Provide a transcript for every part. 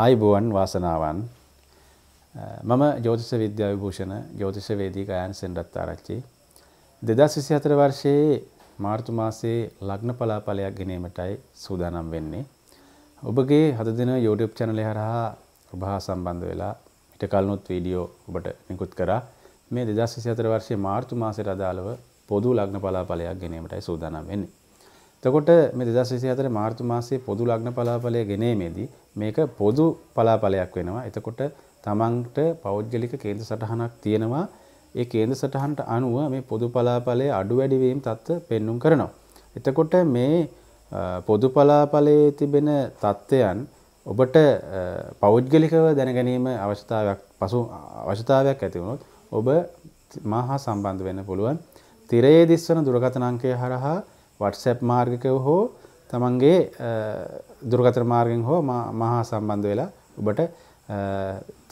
ආයිබෝවන් වාසනාවන් මම ජෝතිෂ විද්‍යාව භූෂණ ජෝතිෂවේදී ගයන් සෙන්ඩත් ආරච්චි දෙදස් විසි හතර වර්ෂයේ මාර්තු මාසේ ලග්න පලාපලයක් ගෙනීමටයි සූදානම් වෙන්නේ. ඔබගේ හද දෙන යෝඩප් චනලය හරහා ඔබහා සම්බන්ධ වෙලා මිට කල්නුත් වීඩියෝ ඔබට නිකුත් කර මේ දෙදස් විසි හතර වර්ෂය මාර්තු මාසයට අදාළව පොදු ලග්න පලාපලයක් ගෙනීමටයි සූදානම් වෙන්නේ. තකොට මේ දෙදස් විසිහතර මාර්තු මාසේ පොදු ලග්න පලාපලය ගෙනීමේදී මේක පොදු පලාපලයක් වෙනවා. එතකොට තමන්ට පෞද්ගලික කේන්ද්‍ර සටහනක් තියෙනවා. ඒ කේන්ද්‍ර සටහනට අනුව මේ පොදු පලාපලයේ අඩු වැඩි වීම தත්ත්ව පෙන්눔 කරනවා. එතකොට මේ පොදු පලාපලයේ තිබෙන தත්ත්වයන් ඔබට පෞද්ගලිකව දැනගැනීම අවශ්‍යතාවයක් පසු අවශ්‍යතාවයක් ඇති වුණොත් ඔබ මහා සම්බන්ධ වෙන්න පුළුවන්. තිරයේ දිස්වන දුරකථන අංකය හරහා වටසැප් මාර්ගකව හෝ තමන්ගේ දුරගතර මාර්ගෙන් හෝ මහා සම්බන්ධ වෙලා ඔබට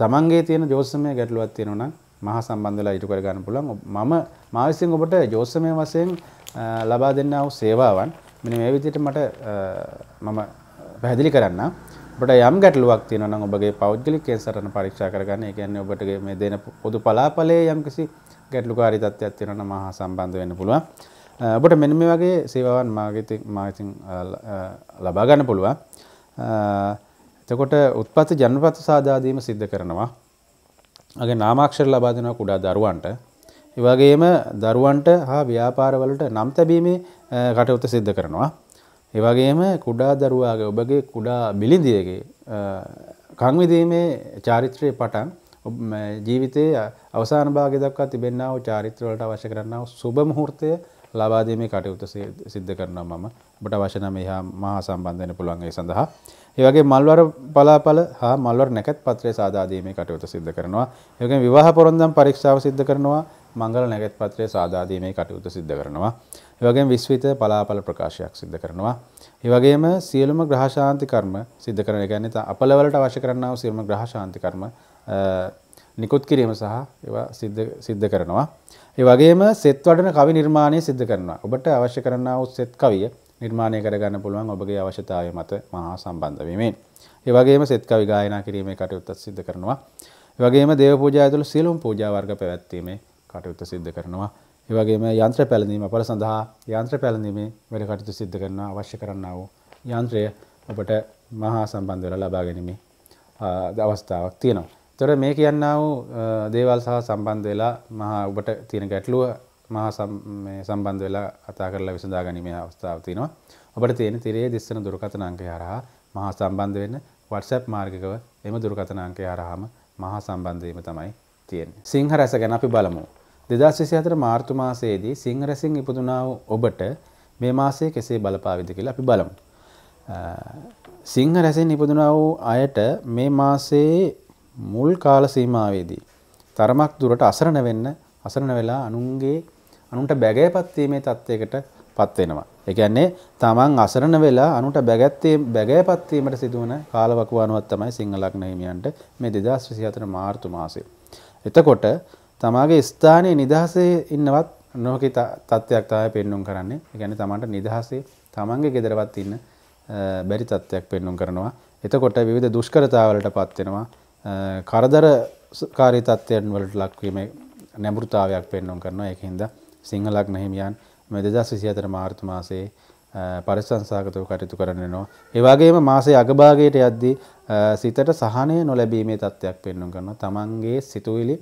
තමන්ගේ තියෙන ජෝසමය ගැටලුවත් තියෙනවන මහා සම්බන්ධලා ඉටු කර ගන්න පුළුවන් මම මාවිසින් ඔබට ජෝසමය වසයෙන් ලබා දෙන්න වූ සේවාවන් මෙන මේ විදියට මට මම පැහැදිලි කරන්න ඔබට යම් ගැටලුවක් තියෙනවා නම් ඔබගේ පෞද්ගලික කේන්සරණ පරීක්ෂා කරගන්න. ඒ කියන්නේ ඔබටගේ මේ දෙන පොදු පලාපලයේ යම්කිසි ගැටලුකාරී තත්ත්වයක් තියෙනවා නම් මහා සම්බන්ධ වෙන්න පුළුවන්. ඔබට මෙන්න මේ වගේ සේවාවන් මාගත මාගතින් ලබාගන්න පුළුවන් එතකොට උත්පත්ති ජනපත සාදාදීම සිද්ධ කරනවා අගේ නාමාක්ෂර ලබා දෙනවා කුඩා දරුවන්ට ඒ වගේම දරුවන්ට හා ව්‍යාපාරවලට නම් තැබීමේ කටයුත්ත සිද්ධ කරනවා ඒ වගේම කුඩා දරුවාගේ ඔබගේ කුඩා බිලිඳියගේ කන් විදීමේ චාරිත්‍රයේ පටන් ජීවිතයේ අවසාන භාගය දක්වා තිබෙනා වූ චාරිත්‍ර වලට අවශ්‍ය කරන්නා වූ සුබ මුහූර්තය ලබා දීමේ කටයුතු සිද්ධ කරනවා මම. ඔබට අවශ්‍ය නම් එහා මහා සම්බන්ධ වෙන්න පුළුවන් ඒ සඳහා. ඒ වගේ මල්වර පලාපල හා මල්වර නැකත් පත්‍රය සාදා දීමේ කටයුතු සිද්ධ කරනවා. ඒ වගේම විවාහ පොරොන්දම් පරීක්ෂාව සිද්ධ කරනවා. මංගල නැකත් පත්‍රය සාදා දීමේ කටයුතු සිද්ධ කරනවා. ඒ වගේම විශ්විත පලාපල ප්‍රකාශයක් සිද්ධ කරනවා. ඒ වගේම සියලුම ග්‍රහ ශාන්ති කර්ම සිද්ධ කරන. ඒ කියන්නේ අපලවලට අවශ්‍ය කරනා වූ සියලුම ග්‍රහ ශාන්ති කර්ම නිකුත් කිරීම සහ ඒවා සිද්ධ කරනවා. ඒ වගේම සෙත් වඩන කවි නිර්මාණය සිද්ධ කරනවා. ඔබට අවශ්‍ය කරන සෙත් කවිය නිර්මාණය කරගන්න පුළුවන් ඔබගේ අවශ්‍යතාවය මත මහා සම්බන්ධ වීමෙන්. ඒ වගේම සෙත් කවි ගායනා කිරීමේ කටයුත්තත් සිද්ධ කරනවා. ඒ වගේම දේව පූජා ඇතුළු සියලුම පූජා වර්ග පැවැත්වීමේ කටයුත්ත සිද්ධ කරනවා. ඒ වගේම යන්ත්‍ර පැළඳීම අපල සඳහා යන්ත්‍ර පැළඳීමේ වැඩ කටයුතු සිද්ධ කරන අවශ්‍ය කරන්නා වූ යන්ත්‍රය ඔබට මහා සම්බන්ධ වෙලා ලබා ගැනීමේ අවස්ථාවක් තියෙනවා. තොර මේ කියන්නා වූ දේවල් සහ සම්බන්ධ වෙලා මහා ඔබට තියෙන ගැටලුව මහා සම්බන්ධ වෙලා කතා කරලා විසඳා ගැනීමේ අවස්ථාව තියෙනවා. ඔබට තියෙන තිරයේ දිස්සන දුරකථන අංකය හරහා මහා සම්බන්ධ වෙන්න WhatsApp මාර්ගිකව එම දුරකථන අංකය හරහාම මහා සම්බන්ධයම තමයි තියෙන්නේ. සිංහ රැස ගැන අපි බලමු. 2024 මාර්තු මාසයේදී සිංහ රැසින් ඉපදුනා වූ ඔබට මේ මාසය කෙසේ බලපාවිද කියලා අපි බලමු. සිංහ රැසෙන් ඉපදුනා වූ අයට මේ මාසයේ මුල් කාල සීමාවේදී තරමක් දුරට අසරණ වෙන්න අසරණ වෙලා අනුන්ගේ අනුන්ට බැගෑපත්වීමේ තත්ත්වයකට පත්වෙනවා. ඒ කියන්නේ තමන් අසරණ වෙලා අනුන්ට බැගැත්තේ බැගෑපත්වීමට සිදුවන කාලවකවානුවක් තමයි සිංහලග්න හිමියන්ට මේ 2024 මාර්තු මාසය. එතකොට තමාගේ ස්ථානයේ නිදහසේ ඉන්නවත් නොකි තත්ත්වයක් තමයි පෙන්눔 කරන්නේ. ඒ කියන්නේ තමන්ට නිදහසේ තමන්ගේ ගෙදරවත් ඉන්න බැරි තත්ත්වයක් පෙන්눔 කරනවා. එතකොට විවිධ දුෂ්කරතාවලට පත්වෙනවා. කරදර කාරී තත්ත්වයන් වලට ලක්වීම නැඹුරුතාවයක් පෙන්නුම් කරනවා ඒක හින්දා සිංහලක් නැහිමියන් මේ 2024 මාර්තු මාසයේ පරිසංසගතව කටයුතු කරන්න වෙනවා. ඒ වගේම මාසයේ අගභාගයට යද්දී සිතට සහනය නොලැබීමේ තත්ත්වයක් පෙන්නුම් කරනවා. තමන්ගේ සිතුවිලි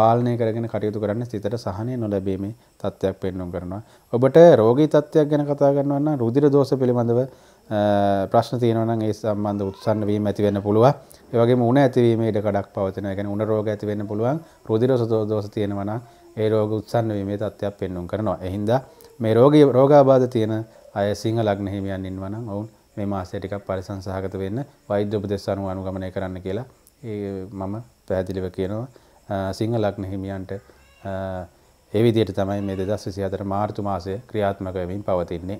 පාලනය කරගෙන කටයුතු කරන්න සිතට සහනය නොලැබීමේ තත්ත්වයක් පෙන්නුම් කරනවා. ඔබට රෝගී තත්ත්වයක් ගැන කතා කරනවා නම් රුධිර දෝෂ පිළිබඳව ප්‍රශ්න තියෙනවනම් ඒ සම්බන්ධ උත්සන්න වීම ඇති වෙන්න පුළුවන්. ඒ වගේම උණ ඇතිවීම ඉඩ කඩක් පවතිනවා. ඒ කියන්නේ උණ රෝග ඇති වෙන්න පුළුවන්. රුධිර දෝෂ තියෙනවා නම් ඒ රෝග උත්සන්න වීමේ තත්ත්වයක් පෙන්වුම් කරනවා. එහින්දා මේ රෝගී රෝගාබාධ තියෙන අය සිංහ ලග්න හිමියන් ඉන්නවා නම් ඔවුන් මේ මාසයේ ටිකක් පරිසම් සහගත වෙන්න වෛද්‍ය උපදෙස් අනුව අනුගමනය කරන්න කියලා ඒ මම පැහැදිලිව කියනවා. සිංහ ලග්න හිමියන්ට ඒ විදිහට තමයි මේ 2024 මාර්තු මාසය ක්‍රියාත්මක වෙමින් පවතින්නේ.